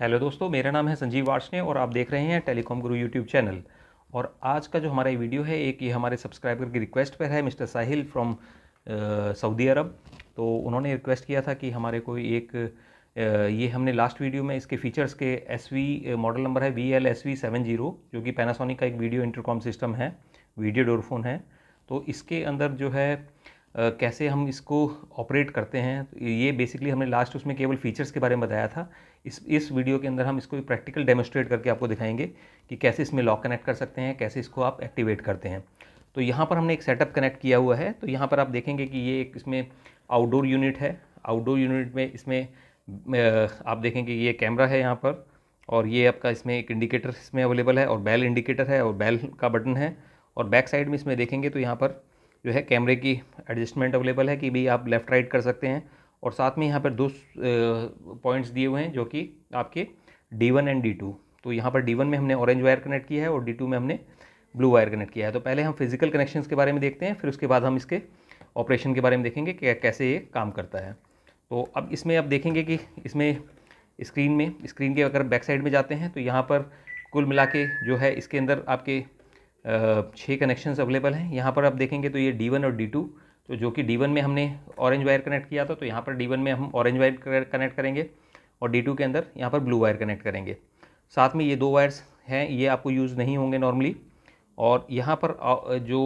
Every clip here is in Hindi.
हेलो दोस्तों मेरा नाम है संजीव वार्ष्णे और आप देख रहे हैं टेलीकॉम गुरु यूट्यूब चैनल और आज का जो हमारा वीडियो है एक ये हमारे सब्सक्राइबर की रिक्वेस्ट पर है mister Sahil from Saudi Arab तो उन्होंने रिक्वेस्ट किया था कि हमारे कोई एक ये हमने लास्ट वीडियो में इसके फीचर्स के एस मॉडल नंबर है V L S V seven zero जो कि पैनासोनिक का एक वीडियो इंटरकॉम सिस्टम है वीडियो डोरफोन है तो इसके अंदर जो है Uh, कैसे हम इसको ऑपरेट करते हैं ये बेसिकली हमने लास्ट उसमें केवल फीचर्स के बारे में बताया था इस इस वीडियो के अंदर हम इसको प्रैक्टिकल डेमोस्ट्रेट करके आपको दिखाएंगे कि कैसे इसमें लॉक कनेक्ट कर सकते हैं कैसे इसको आप एक्टिवेट करते हैं तो यहाँ पर हमने एक सेटअप कनेक्ट किया हुआ है तो यहाँ पर आप देखेंगे कि ये एक इसमें आउटडोर यूनिट है आउटडोर यूनिट में इसमें आप देखेंगे ये कैमरा है यहाँ पर और ये आपका इसमें एक इंडिकेटर इसमें अवेलेबल है और बेल इंडिकेटर है और बेल का बटन है और बैक साइड में इसमें देखेंगे तो यहाँ पर जो है कैमरे की एडजस्टमेंट अवेलेबल है कि भाई आप लेफ़्ट राइट कर सकते हैं और साथ में यहाँ पर दो पॉइंट्स दिए हुए हैं जो कि आपके D one and D two तो यहाँ पर डी वन में हमने ऑरेंज वायर कनेक्ट किया है और डी टू में हमने ब्लू वायर कनेक्ट किया है तो पहले हम फिजिकल कनेक्शंस के बारे में देखते हैं फिर उसके बाद हम इसके ऑपरेशन के बारे में देखेंगे कि कैसे ये काम करता है तो अब इसमें आप देखेंगे कि इसमें स्क्रीन में स्क्रीन के अगर बैक साइड में जाते हैं तो यहाँ पर कुल मिला के जो है इसके अंदर आपके छः कनेक्शंस अवेलेबल हैं यहाँ पर आप देखेंगे तो ये डी वन और डी टू तो जो कि डी वन में हमने ऑरेंज वायर कनेक्ट किया था तो यहाँ पर डी वन में हम ऑरेंज वायर कनेक्ट करेंगे और डी टू के अंदर यहाँ पर ब्लू वायर कनेक्ट करेंगे साथ में ये दो वायर्स हैं ये आपको यूज़ नहीं होंगे नॉर्मली और यहाँ पर जो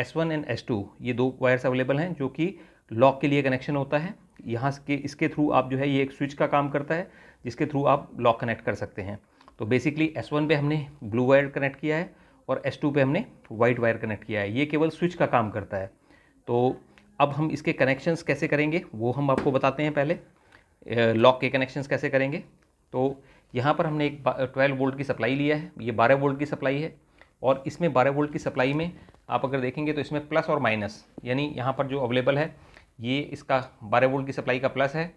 S one and S two ये दो वायर्स अवेलेबल हैं जो कि लॉक के लिए कनेक्शन होता है यहाँ के इसके थ्रू आप जो है ये एक स्विच का काम करता है जिसके थ्रू आप लॉक कनेक्ट कर सकते हैं तो बेसिकली एस वन पे हमने ब्लू वायर कनेक्ट किया है और एस टू पे हमने वाइट वायर कनेक्ट किया है ये केवल स्विच का काम करता है तो अब हम इसके कनेक्शंस कैसे करेंगे वो हम आपको बताते हैं पहले लॉक के कनेक्शंस कैसे करेंगे तो यहाँ पर हमने एक ट्वेल्व वोल्ट की सप्लाई लिया है ये बारह वोल्ट की सप्लाई है और इसमें बारह वोल्ट की सप्लाई में आप अगर देखेंगे तो इसमें प्लस और माइनस यानी यहाँ पर जो अवेलेबल है ये इसका बारह वोल्ट की सप्लाई का प्लस है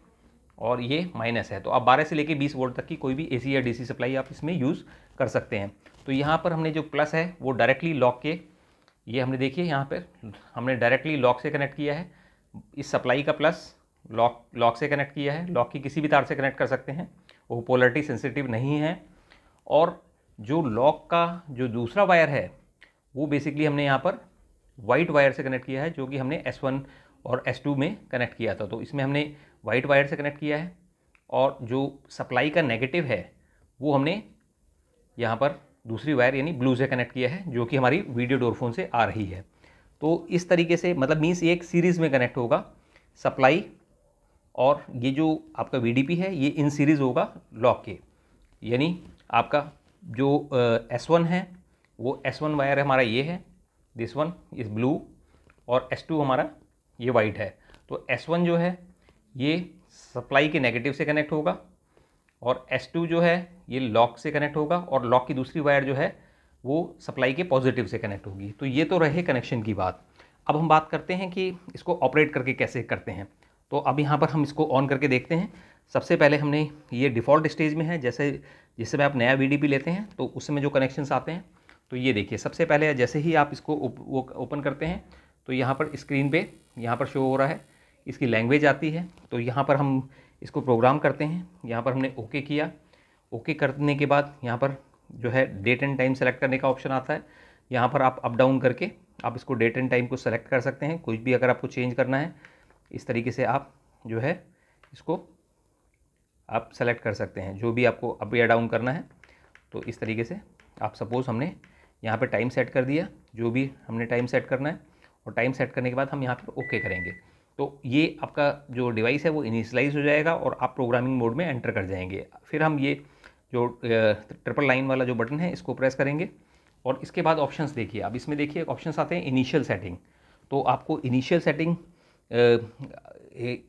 और ये माइनस है तो आप बारह से लेकर बीस वोल्ट तक की कोई भी ए या डी सप्लाई आप इसमें यूज़ कर सकते हैं तो यहाँ पर हमने जो प्लस है वो डायरेक्टली लॉक के ये हमने देखिए यहाँ पर हमने डायरेक्टली लॉक से कनेक्ट किया है इस सप्लाई का प्लस लॉक लॉक से कनेक्ट किया है लॉक की किसी भी तार से कनेक्ट कर सकते हैं वो पोलरिटी सेंसिटिव नहीं है और जो लॉक का जो दूसरा वायर है वो बेसिकली हमने यहाँ पर वाइट वायर से कनेक्ट किया है जो कि हमने S1 और S2 में कनेक्ट किया था तो इसमें हमने वाइट वायर से कनेक्ट किया है और जो सप्लाई का नेगेटिव है वो हमने यहाँ पर दूसरी वायर यानी ब्लू से कनेक्ट किया है जो कि हमारी वीडियो डोरफोन से आ रही है तो इस तरीके से मतलब मीन्स ये एक सीरीज़ में कनेक्ट होगा सप्लाई और ये जो आपका वी है ये इन सीरीज़ होगा लॉक के यानी आपका जो एस uh, है वो एस वायर हमारा ये है दिस वन इज़ ब्लू और एस हमारा ये वाइट है तो एस जो है ये सप्लाई के नेगेटिव से कनेक्ट होगा और S2 जो है ये लॉक से कनेक्ट होगा और लॉक की दूसरी वायर जो है वो सप्लाई के पॉजिटिव से कनेक्ट होगी तो ये तो रहे कनेक्शन की बात अब हम बात करते हैं कि इसको ऑपरेट करके कैसे करते हैं तो अब यहाँ पर हम इसको ऑन करके देखते हैं सबसे पहले हमने ये डिफ़ॉल्ट स्टेज में है जैसे जिससे मैं आप नया वी लेते हैं तो उसमें जो कनेक्शंस आते हैं तो ये देखिए सबसे पहले जैसे ही आप इसको वो ओपन करते हैं तो यहाँ पर स्क्रीन पे यहाँ पर शो हो रहा है इसकी लैंग्वेज आती है तो यहाँ पर हम इसको प्रोग्राम करते हैं यहाँ पर हमने ओके किया ओके करने के बाद यहाँ पर जो है डेट एंड टाइम सेलेक्ट करने का ऑप्शन आता है यहाँ पर आप अप डाउन करके आप इसको डेट एंड टाइम को सेलेक्ट कर सकते हैं कुछ भी अगर आपको चेंज करना है इस तरीके से आप जो है इसको आप सेलेक्ट कर सकते हैं जो भी आपको अप या डाउन करना है तो इस तरीके से आप सपोज़ हमने यहाँ पे टाइम सेट कर दिया जो भी हमने टाइम सेट करना है और टाइम सेट करने के बाद हम यहाँ पर ओके करेंगे तो ये आपका जो डिवाइस है वो इनिशलाइज हो जाएगा और आप प्रोग्रामिंग मोड में एंटर कर जाएंगे फिर हम ये जो ट्रिपल लाइन वाला जो बटन है इसको प्रेस करेंगे और इसके बाद ऑप्शंस देखिए अब इसमें देखिए ऑप्शंस आते हैं इनिशियल सेटिंग तो आपको इनिशियल सेटिंग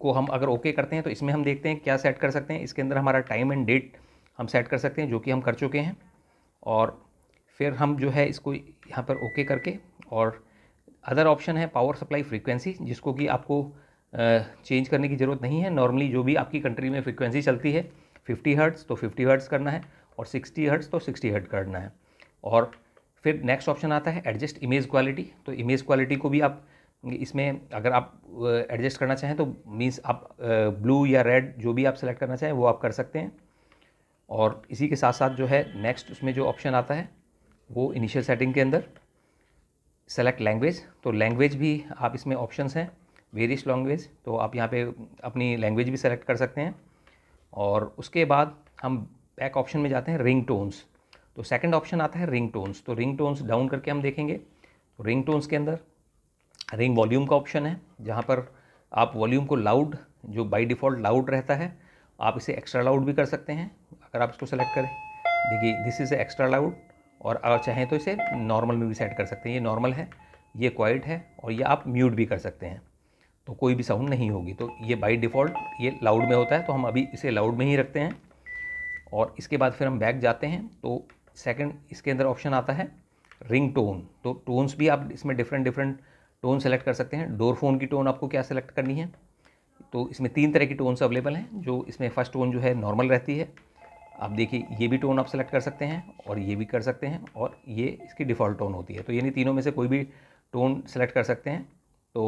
को हम अगर ओके करते हैं तो इसमें हम देखते हैं क्या सेट कर सकते हैं इसके अंदर हमारा टाइम एंड डेट हम सेट कर सकते हैं जो कि हम कर चुके हैं और फिर हम जो है इसको यहाँ पर ओके करके और अदर ऑप्शन है पावर सप्लाई फ्रीक्वेंसी जिसको कि आपको चेंज करने की ज़रूरत नहीं है नॉर्मली जो भी आपकी कंट्री में फ्रीक्वेंसी चलती है 50 हर्ट्स तो 50 हर्ट्स करना है और 60 हर्ट्स तो 60 हर्ट करना है और फिर नेक्स्ट ऑप्शन आता है एडजस्ट इमेज क्वालिटी तो इमेज क्वालिटी को भी आप इसमें अगर आप एडजस्ट करना चाहें तो मीन्स आप ब्लू या रेड जो भी आप सेलेक्ट करना चाहें वो आप कर सकते हैं और इसी के साथ साथ जो है नेक्स्ट उसमें जो ऑप्शन आता है वो इनिशियल सेटिंग के अंदर सेलेक्ट लैंग्वेज तो लैंग्वेज भी आप इसमें ऑप्शंस हैं वेरियस लैंग्वेज तो आप यहाँ पे अपनी लैंग्वेज भी सेलेक्ट कर सकते हैं और उसके बाद हम बैक ऑप्शन में जाते हैं रिंग टोन्स तो सेकंड ऑप्शन आता है रिंग टोन्स तो रिंग टोन्स डाउन करके हम देखेंगे तो रिंग टोन्स के अंदर रिंग वॉल्यूम का ऑप्शन है जहाँ पर आप वॉल्यूम को लाउड जो बाई डिफ़ॉल्ट लाउड रहता है आप इसे एक्स्ट्रा लाउड भी कर सकते हैं अगर आप इसको सेलेक्ट करें देखिए दिस इज़ एक्स्ट्रा लाउड और अगर चाहें तो इसे नॉर्मल में भी सेट कर सकते हैं ये नॉर्मल है ये क्वाइट है और ये आप म्यूट भी कर सकते हैं तो कोई भी साउंड नहीं होगी तो ये बाई डिफ़ॉल्ट ये लाउड में होता है तो हम अभी इसे लाउड में ही रखते हैं और इसके बाद फिर हम बैक जाते हैं तो सेकंड इसके अंदर ऑप्शन आता है रिंग टोन तो टोन्स भी आप इसमें डिफरेंट डिफरेंट टोन सेलेक्ट कर सकते हैं डोर फोन की टोन आपको क्या सेलेक्ट करनी है तो इसमें तीन तरह की टोन्स अवेलेबल हैं जो इसमें फर्स्ट टोन जो है नॉर्मल रहती है आप देखिए ये भी टोन आप सेलेक्ट कर सकते हैं और ये भी कर सकते हैं और ये इसकी डिफ़ॉल्ट टोन होती है तो यानी तीनों में से कोई भी टोन सेलेक्ट कर सकते हैं तो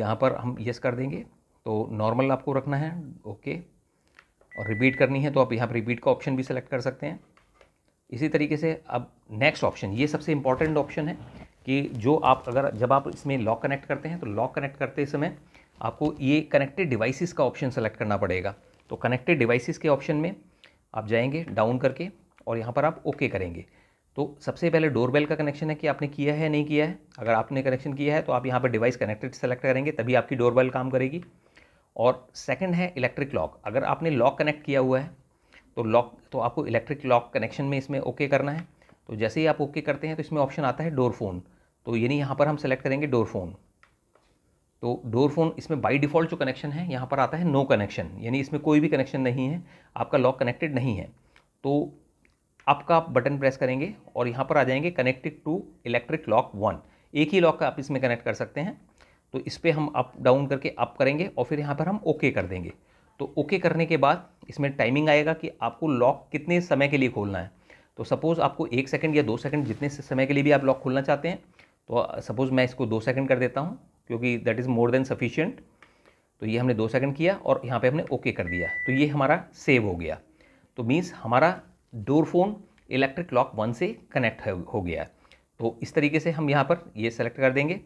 यहाँ पर हम यस कर देंगे तो नॉर्मल आपको रखना है ओके और रिपीट करनी है तो आप यहाँ पर रिपीट का ऑप्शन भी सेलेक्ट कर सकते हैं इसी तरीके से अब नेक्स्ट ऑप्शन ये सबसे इम्पॉर्टेंट ऑप्शन है कि जो आप अगर जब आप इसमें लॉक कनेक्ट करते हैं तो लॉक कनेक्ट करते समय आपको ये कनेक्टेड डिवाइसिस का ऑप्शन सेलेक्ट करना पड़ेगा तो कनेक्टेड डिवाइसिस के ऑप्शन में आप जाएंगे डाउन करके और यहाँ पर आप ओके करेंगे तो सबसे पहले डोरबेल का कनेक्शन है कि आपने किया है नहीं किया है अगर आपने कनेक्शन किया है तो आप यहाँ पर डिवाइस कनेक्टेड सेलेक्ट करेंगे तभी आपकी डोरबेल काम करेगी और सेकंड है इलेक्ट्रिक लॉक अगर आपने लॉक कनेक्ट किया हुआ है तो लॉक तो आपको इलेक्ट्रिक लॉक कनेक्शन में इसमें ओके करना है तो जैसे ही आप ओके करते हैं तो इसमें ऑप्शन आता है डोर फोन तो यानी यहाँ पर हम सेलेक्ट करेंगे डोर फोन तो डोर फोन इसमें बाई डिफ़ॉल्ट जो कनेक्शन है यहाँ पर आता है नो कनेक्शन यानी इसमें कोई भी कनेक्शन नहीं है आपका लॉक कनेक्टेड नहीं है तो आपका आप बटन प्रेस करेंगे और यहाँ पर आ जाएंगे connected to electric lock one एक ही लॉक का आप इसमें कनेक्ट कर सकते हैं तो इस पर हम अप डाउन करके अप करेंगे और फिर यहाँ पर हम ओके कर देंगे तो ओके करने के बाद इसमें टाइमिंग आएगा कि आपको लॉक कितने समय के लिए खोलना है तो सपोज़ आपको एक सेकंड या दो सेकंड जितने समय के लिए भी आप लॉक खोलना चाहते हैं तो सपोज़ मैं इसको दो सेकंड कर देता हूँ क्योंकि that is more than sufficient तो ये हमने दो सेकंड किया और यहाँ पे हमने ओके कर दिया तो ये हमारा सेव हो गया तो मीन्स हमारा door phone electric lock one से कनेक्ट हो गया तो इस तरीके से हम यहाँ पर ये सेलेक्ट कर देंगे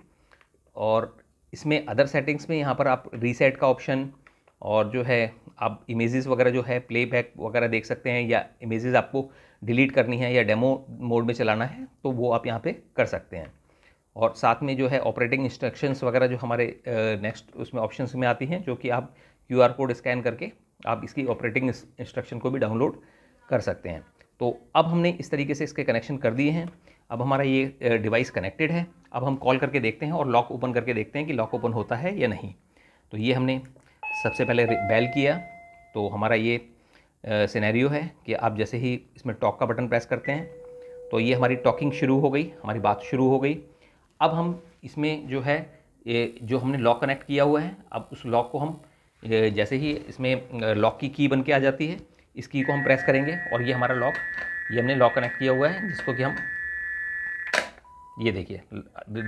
और इसमें अदर सेटिंग्स में यहाँ पर आप रीसेट का ऑप्शन और जो है आप इमेजेस वगैरह जो है प्लेबैक वगैरह देख सकते हैं या इमेजेस आपको डिलीट करनी है या डेमो मोड में चलाना है तो वो आप यहाँ पे कर सकते हैं और साथ में जो है ऑपरेटिंग इंस्ट्रक्शंस वगैरह जो हमारे नेक्स्ट उसमें ऑप्शन में आती हैं जो कि आप क्यू कोड स्कैन करके आप इसकी ऑपरेटिंग इंस्ट्रक्शन को भी डाउनलोड कर सकते हैं तो अब हमने इस तरीके से इसके कनेक्शन कर दिए हैं अब हमारा ये डिवाइस कनेक्टेड है अब हम कॉल करके देखते हैं और लॉक ओपन करके देखते हैं कि लॉक ओपन होता है या नहीं तो ये हमने सबसे पहले बैल किया तो हमारा ये सिनेरियो है कि आप जैसे ही इसमें टॉक का बटन प्रेस करते हैं तो ये हमारी टॉकिंग शुरू हो गई हमारी बात शुरू हो गई अब हम इसमें जो है जो हमने लॉक कनेक्ट किया हुआ है अब उस लॉक को हम जैसे ही इसमें लॉक की की बन के आ जाती है इस की को हम प्रेस करेंगे और ये हमारा लॉक ये हमने लॉक कनेक्ट किया हुआ है जिसको कि हम ये देखिए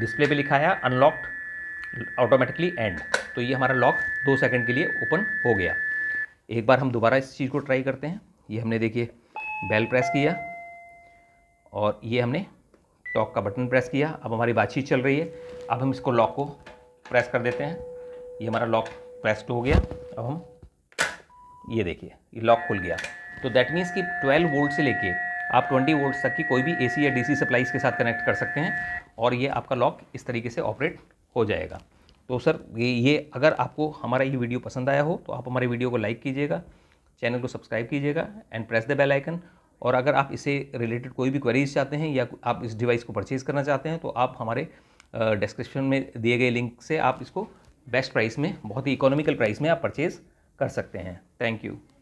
डिस्प्ले पे लिखा है अनलॉक्ड ऑटोमेटिकली एंड तो ये हमारा लॉक दो सेकंड के लिए ओपन हो गया एक बार हम दोबारा इस चीज़ को ट्राई करते हैं ये हमने देखिए बेल प्रेस किया और ये हमने टॉक का बटन प्रेस किया अब हमारी बातचीत चल रही है अब हम इसको लॉक को प्रेस कर देते हैं ये हमारा लॉक प्रेस हो गया अब हम ये देखिए ये लॉक खुल गया तो दैट मीन्स कि 12 वोल्ट से लेके आप 20 वोल्ट तक की कोई भी एसी या डीसी सप्लाईज के साथ कनेक्ट कर सकते हैं और ये आपका लॉक इस तरीके से ऑपरेट हो जाएगा तो सर ये ये अगर आपको हमारा ये वीडियो पसंद आया हो तो आप हमारे वीडियो को लाइक कीजिएगा चैनल को सब्सक्राइब कीजिएगा and press the bell icon और अगर आप इसे रिलेटेड कोई भी क्वेरीज चाहते हैं या आप इस डिवाइस को परचेज़ करना चाहते हैं तो आप हमारे डिस्क्रिप्शन में दिए गए लिंक से आप इसको बेस्ट प्राइस में बहुत ही इकोनॉमिकल प्राइस में आप परचेज़ कर सकते हैं थैंक यू